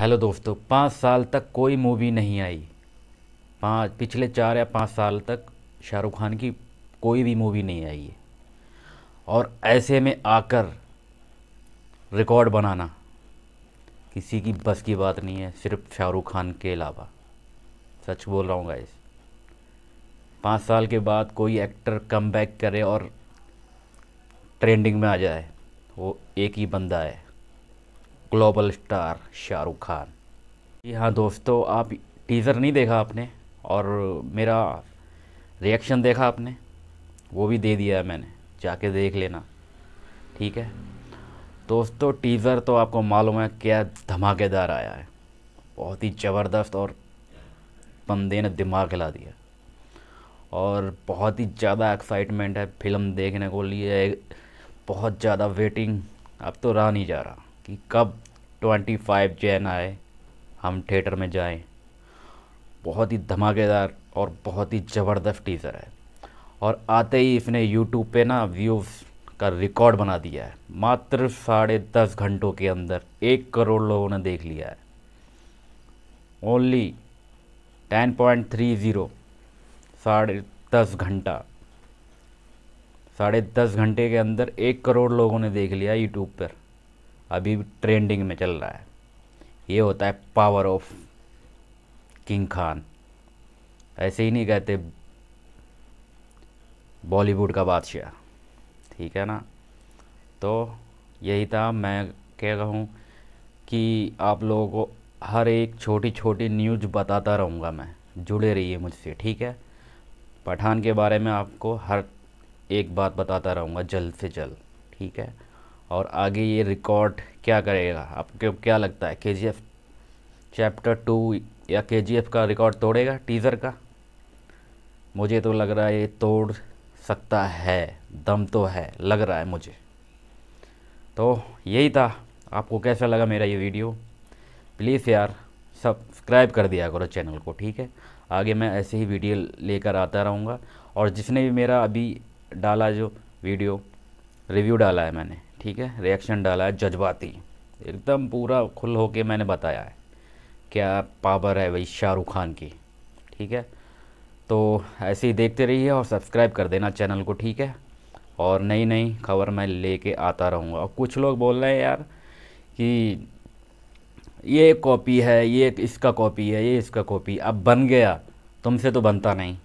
hello दोस्तों पाँच साल तक कोई मूवी नहीं आई पाँच पिछले चार या पाँच साल तक शाहरुख खान की कोई भी मूवी नहीं आई है और ऐसे में आकर रिकॉर्ड बनाना किसी की बस की बात नहीं है सिर्फ शाहरुख खान के अलावा सच बोल रहा हूँ गाइस पाँच साल के बाद कोई एक्टर कम बैक करे और ट्रेंडिंग में आ जाए वो एक ही बंदा है ग्लोबल स्टार शाहरुख खान जी हाँ दोस्तों आप टीज़र नहीं देखा आपने और मेरा रिएक्शन देखा आपने वो भी दे दिया है मैंने जाके देख लेना ठीक है दोस्तों टीज़र तो आपको मालूम है क्या धमाकेदार आया है बहुत ही ज़बरदस्त और बंदे ने दिमाग हिला दिया और बहुत ही ज़्यादा एक्साइटमेंट है फिल्म देखने को लिए बहुत ज़्यादा वेटिंग अब तो रहा नहीं जा रहा कि कब 25 जैन आए हम थिएटर में जाएं बहुत ही धमाकेदार और बहुत ही ज़बरदस्त टीज़र है और आते ही इसने यूट्यूब पे ना व्यूज़ का रिकॉर्ड बना दिया है मात्र साढ़े दस घंटों के अंदर एक करोड़ लोगों ने देख लिया है only ten point three zero साढ़े दस घंटा साढ़े दस घंटे के अंदर एक करोड़ लोगों ने देख लिया यूट्यूब पर अभी ट्रेंडिंग में चल रहा है ये होता है पावर ऑफ किंग खान ऐसे ही नहीं कहते बॉलीवुड का बादशाह ठीक है ना तो यही था मैं कह रहा हूँ कि आप लोगों को हर एक छोटी छोटी न्यूज बताता रहूँगा मैं जुड़े रहिए मुझसे ठीक है पठान के बारे में आपको हर एक बात बताता रहूँगा जल्द से जल्द ठीक है और आगे ये रिकॉर्ड क्या करेगा आपको क्या लगता है के चैप्टर टू या के का रिकॉर्ड तोड़ेगा टीज़र का मुझे तो लग रहा है ये तोड़ सकता है दम तो है लग रहा है मुझे तो यही था आपको कैसा लगा मेरा ये वीडियो प्लीज़ यार सब्सक्राइब कर दिया करो चैनल को ठीक है आगे मैं ऐसे ही वीडियो लेकर आता रहूँगा और जिसने भी मेरा अभी डाला जो वीडियो रिव्यू डाला है मैंने ठीक है रिएक्शन डाला है जज्बाती एकदम पूरा खुल होके मैंने बताया है क्या पावर है भाई शाहरुख खान की ठीक है तो ऐसे ही देखते रहिए और सब्सक्राइब कर देना चैनल को ठीक है और नई नई खबर मैं लेके आता रहूँगा और कुछ लोग बोल रहे हैं यार कि ये कॉपी है ये इसका कॉपी है ये इसका कॉपी अब बन गया तुमसे तो बनता नहीं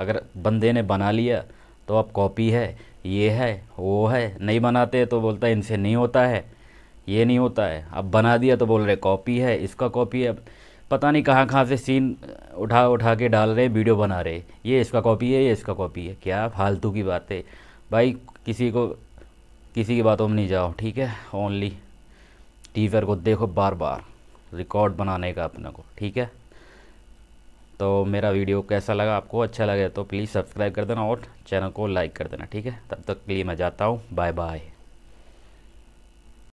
अगर बंदे ने बना लिया तो अब कॉपी है ये है वो है नहीं बनाते तो बोलता है इनसे नहीं होता है ये नहीं होता है अब बना दिया तो बोल रहे कॉपी है इसका कॉपी है पता नहीं कहाँ कहाँ से सीन उठा उठा के डाल रहे वीडियो बना रहे ये इसका कॉपी है ये इसका कॉपी है क्या फालतू की बात है भाई किसी को किसी की बातों में नहीं जाओ ठीक है ओनली टीचर को देखो बार बार रिकॉर्ड बनाने का अपने को ठीक है तो मेरा वीडियो कैसा लगा आपको अच्छा लगे तो प्लीज़ सब्सक्राइब कर देना और चैनल को लाइक कर देना ठीक है तब तक के लिए मैं जाता हूँ बाय बाय